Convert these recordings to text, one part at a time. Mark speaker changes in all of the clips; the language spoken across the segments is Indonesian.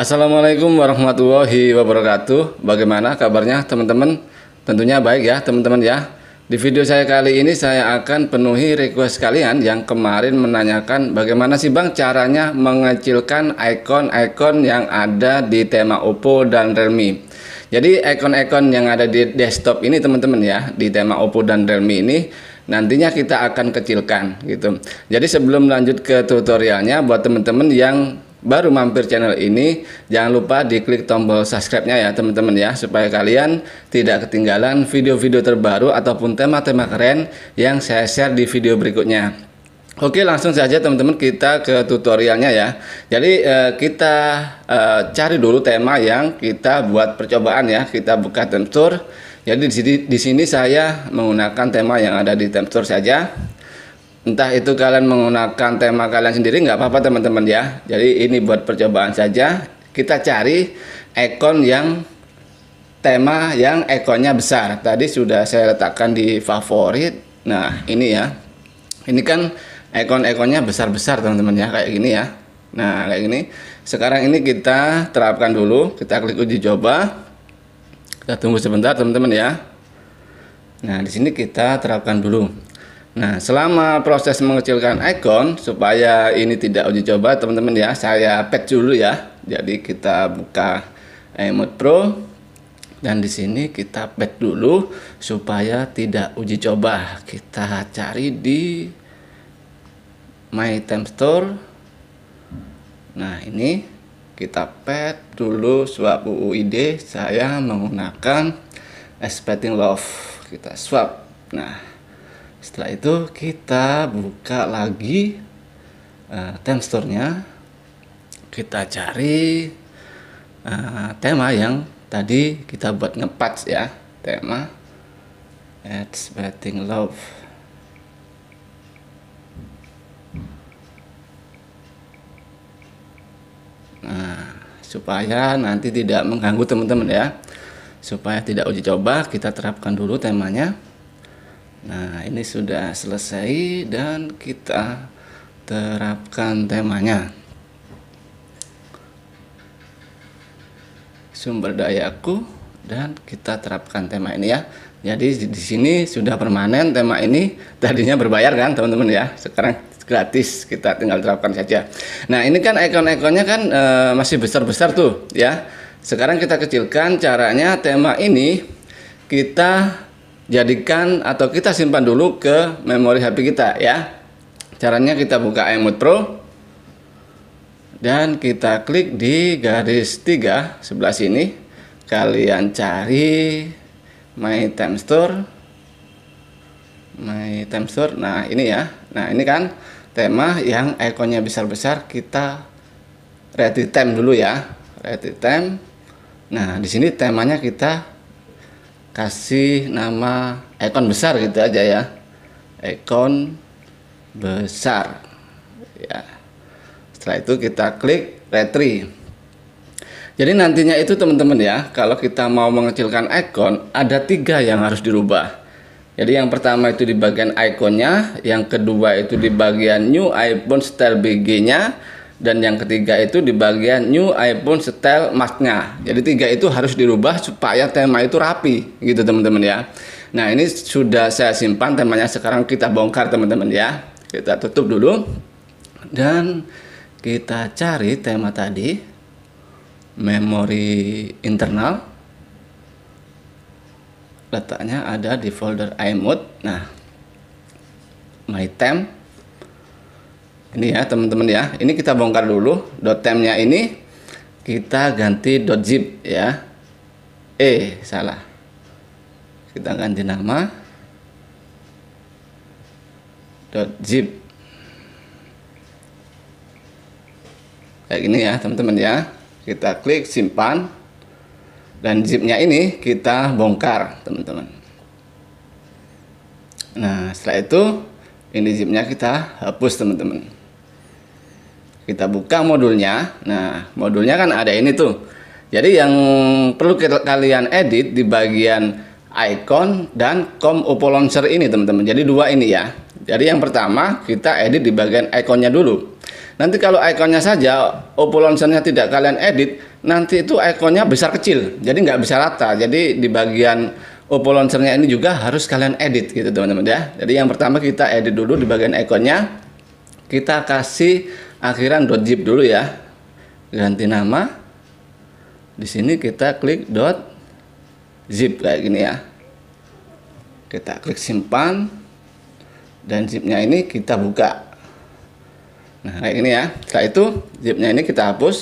Speaker 1: Assalamualaikum warahmatullahi wabarakatuh. Bagaimana kabarnya teman-teman? Tentunya baik ya teman-teman ya. Di video saya kali ini saya akan penuhi request kalian yang kemarin menanyakan bagaimana sih Bang caranya mengecilkan icon-icon yang ada di tema Oppo dan Realme. Jadi icon-icon yang ada di desktop ini teman-teman ya, di tema Oppo dan Realme ini nantinya kita akan kecilkan gitu. Jadi sebelum lanjut ke tutorialnya buat teman-teman yang baru mampir channel ini, jangan lupa diklik tombol subscribe-nya ya teman-teman ya supaya kalian tidak ketinggalan video-video terbaru ataupun tema-tema keren yang saya share di video berikutnya. Oke, langsung saja teman-teman kita ke tutorialnya ya. Jadi eh, kita eh, cari dulu tema yang kita buat percobaan ya. Kita buka temptur. Jadi di sini di sini saya menggunakan tema yang ada di temptur saja entah itu kalian menggunakan tema kalian sendiri nggak apa-apa teman-teman ya jadi ini buat percobaan saja kita cari icon yang tema yang ikonnya besar tadi sudah saya letakkan di favorit nah ini ya ini kan icon-ikonnya besar-besar teman-teman ya kayak gini ya nah kayak gini sekarang ini kita terapkan dulu kita klik uji coba kita tunggu sebentar teman-teman ya nah di sini kita terapkan dulu Nah, selama proses mengecilkan icon supaya ini tidak uji coba, teman-teman ya, saya patch dulu ya. Jadi kita buka Emot Pro dan di sini kita patch dulu supaya tidak uji coba. Kita cari di My Temp Store. Nah, ini kita patch dulu swap UUID saya menggunakan Expecting Love. Kita swap. Nah, setelah itu kita buka lagi uh, eh, theme store-nya kita cari uh, tema yang tadi kita buat ngepatch ya tema ads betting love nah supaya nanti tidak mengganggu teman-teman ya supaya tidak uji coba kita terapkan dulu temanya Nah, ini sudah selesai dan kita terapkan temanya. Sumber dayaku dan kita terapkan tema ini ya. Jadi di sini sudah permanen tema ini tadinya berbayar kan teman-teman ya. Sekarang gratis kita tinggal terapkan saja. Nah, ini kan ikon-ikonnya kan e, masih besar-besar tuh ya. Sekarang kita kecilkan caranya tema ini kita jadikan atau kita simpan dulu ke memori HP kita ya. Caranya kita buka iMode Pro dan kita klik di garis 3 sebelah sini. Kalian cari My Time Store. My Time Store. Nah, ini ya. Nah, ini kan tema yang ikonnya besar-besar kita ready time dulu ya. Ready time. Nah, di sini temanya kita kasih nama ikon besar gitu aja ya ikon besar ya setelah itu kita klik retri jadi nantinya itu teman-teman ya kalau kita mau mengecilkan icon ada tiga yang harus dirubah jadi yang pertama itu di bagian ikonnya yang kedua itu di bagian new iPhone style BG nya dan yang ketiga itu di bagian new iPhone style marknya jadi tiga itu harus dirubah supaya tema itu rapi gitu teman-teman ya nah ini sudah saya simpan temanya sekarang kita bongkar teman-teman ya kita tutup dulu dan kita cari tema tadi memori internal letaknya ada di folder iMode nah my temp ini ya teman-teman ya ini kita bongkar dulu dot temnya ini kita ganti dot zip ya eh salah kita ganti nama dot zip kayak gini ya teman-teman ya kita klik simpan dan zipnya ini kita bongkar teman-teman nah setelah itu ini zipnya kita hapus teman-teman kita buka modulnya nah modulnya kan ada ini tuh jadi yang perlu kita, kalian edit di bagian icon dan com opo Launcher ini teman-teman jadi dua ini ya jadi yang pertama kita edit di bagian iconnya dulu nanti kalau iconnya saja opo Launchernya tidak kalian edit nanti itu iconnya besar kecil jadi nggak bisa rata jadi di bagian opo Launchernya ini juga harus kalian edit gitu teman-teman ya jadi yang pertama kita edit dulu di bagian iconnya. kita kasih akhiran .zip dulu ya. Ganti nama. Di sini kita klik zip kayak gini ya. Kita klik simpan dan zipnya ini kita buka. Nah, kayak gini ya. Setelah itu zipnya ini kita hapus.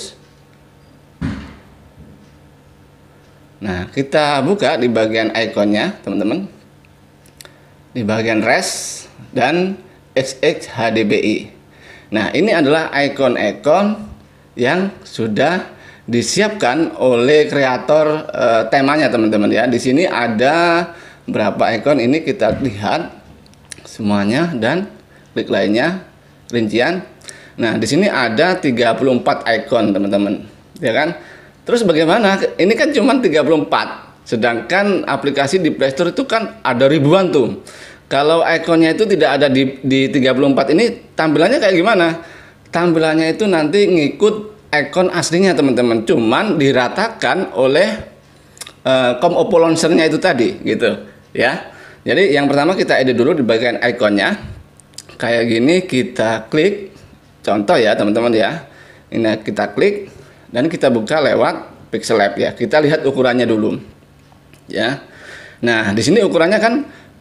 Speaker 1: Nah, kita buka di bagian ikonnya, teman-teman. Di bagian res dan XXHDBI. Nah, ini adalah ikon-ikon yang sudah disiapkan oleh kreator e, temanya teman-teman ya. Di sini ada berapa ikon ini kita lihat semuanya dan klik lainnya rincian. Nah, di sini ada 34 ikon teman-teman. Ya kan? Terus bagaimana? Ini kan cuma 34. Sedangkan aplikasi di Playstore itu kan ada ribuan tuh. Kalau ikonnya itu tidak ada di di 34 ini tampilannya kayak gimana? Tampilannya itu nanti ngikut ikon aslinya teman-teman, cuman diratakan oleh uh, eh, com itu tadi gitu, ya. Jadi yang pertama kita edit dulu di bagian ikonnya. Kayak gini kita klik contoh ya teman-teman ya. Ini kita klik dan kita buka lewat Pixel Lab ya. Kita lihat ukurannya dulu. Ya. Nah, di sini ukurannya kan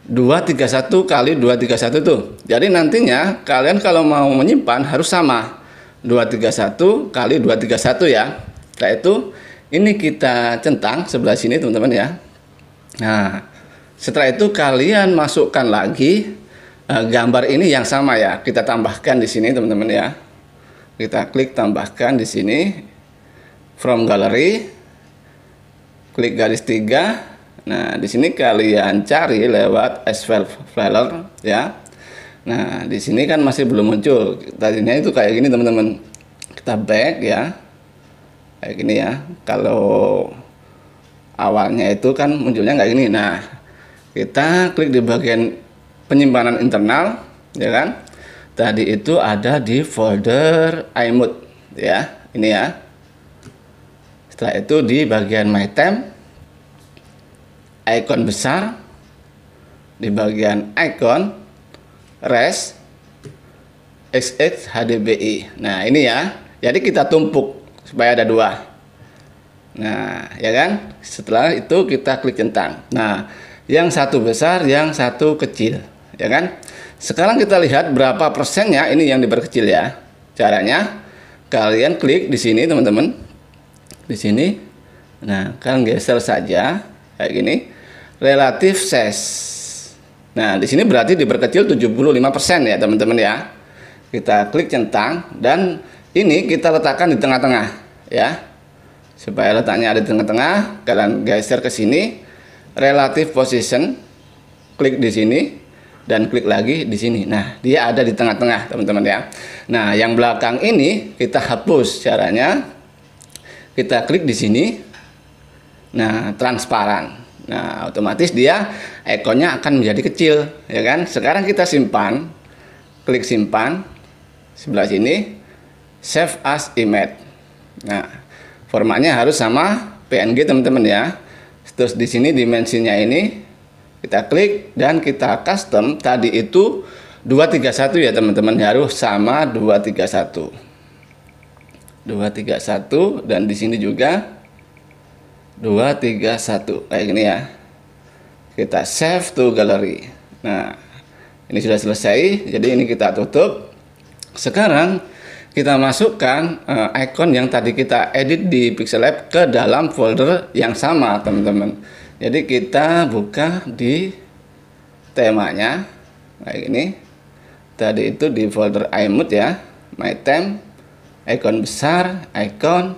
Speaker 1: 231 kali 231 tuh. Jadi nantinya kalian kalau mau menyimpan harus sama. 231 kali 231 ya. Setelah itu ini kita centang sebelah sini teman-teman ya. Nah, setelah itu kalian masukkan lagi eh, gambar ini yang sama ya. Kita tambahkan di sini teman-teman ya. Kita klik tambahkan di sini from gallery. Klik garis 3 Nah, di sini kalian cari lewat SQL Flyer ya. Nah, di sini kan masih belum muncul. Tadinya itu kayak gini, teman-teman. Kita back ya. Kayak gini ya. Kalau awalnya itu kan munculnya kayak gini. Nah, kita klik di bagian penyimpanan internal, ya kan? Tadi itu ada di folder iMode ya. Ini ya. Setelah itu di bagian my Temp icon besar di bagian icon res xx HDBI. Nah, ini ya. Jadi kita tumpuk supaya ada dua. Nah, ya kan? Setelah itu kita klik centang. Nah, yang satu besar, yang satu kecil, ya kan? Sekarang kita lihat berapa persennya ini yang diperkecil ya. Caranya kalian klik di sini, teman-teman. Di sini. Nah, kalian geser saja kayak gini relatif ses. Nah, di sini berarti diperkecil 75% ya, teman-teman ya. Kita klik centang dan ini kita letakkan di tengah-tengah ya. Supaya letaknya ada di tengah-tengah, kalian geser ke sini relative position klik di sini dan klik lagi di sini. Nah, dia ada di tengah-tengah, teman-teman ya. Nah, yang belakang ini kita hapus caranya. Kita klik di sini. Nah, transparan. Nah, otomatis dia ekornya akan menjadi kecil, ya kan? Sekarang kita simpan, klik simpan sebelah sini, save as image. Nah, formatnya harus sama PNG teman-teman ya. Terus di sini dimensinya ini kita klik dan kita custom tadi itu 231 ya teman-teman ya. harus sama 231. 231 dan di sini juga dua tiga satu kayak eh, gini ya kita save to gallery nah ini sudah selesai jadi ini kita tutup sekarang kita masukkan uh, icon yang tadi kita edit di Pixel Lab ke dalam folder yang sama teman-teman jadi kita buka di temanya kayak gini tadi itu di folder iMood ya my theme icon besar icon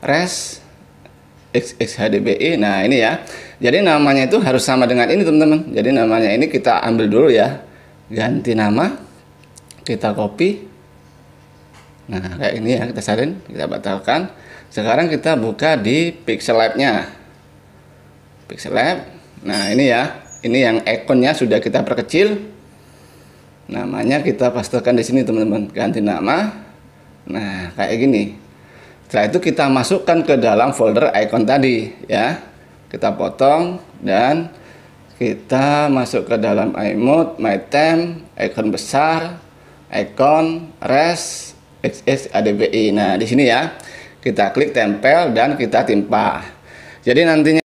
Speaker 1: res XXHDBI. Nah, ini ya. Jadi namanya itu harus sama dengan ini, teman-teman. Jadi namanya ini kita ambil dulu ya. Ganti nama. Kita copy. Nah, kayak ini ya, kita salin, kita batalkan. Sekarang kita buka di Pixel Lab-nya. Pixel Lab. Nah, ini ya. Ini yang ikonnya sudah kita perkecil. Namanya kita pastikan di sini, teman-teman. Ganti nama. Nah, kayak gini. Setelah itu kita masukkan ke dalam folder icon tadi ya. Kita potong dan kita masuk ke dalam iMode, my time, icon besar, icon res XS adbi. Nah, di sini ya. Kita klik tempel dan kita timpa. Jadi nantinya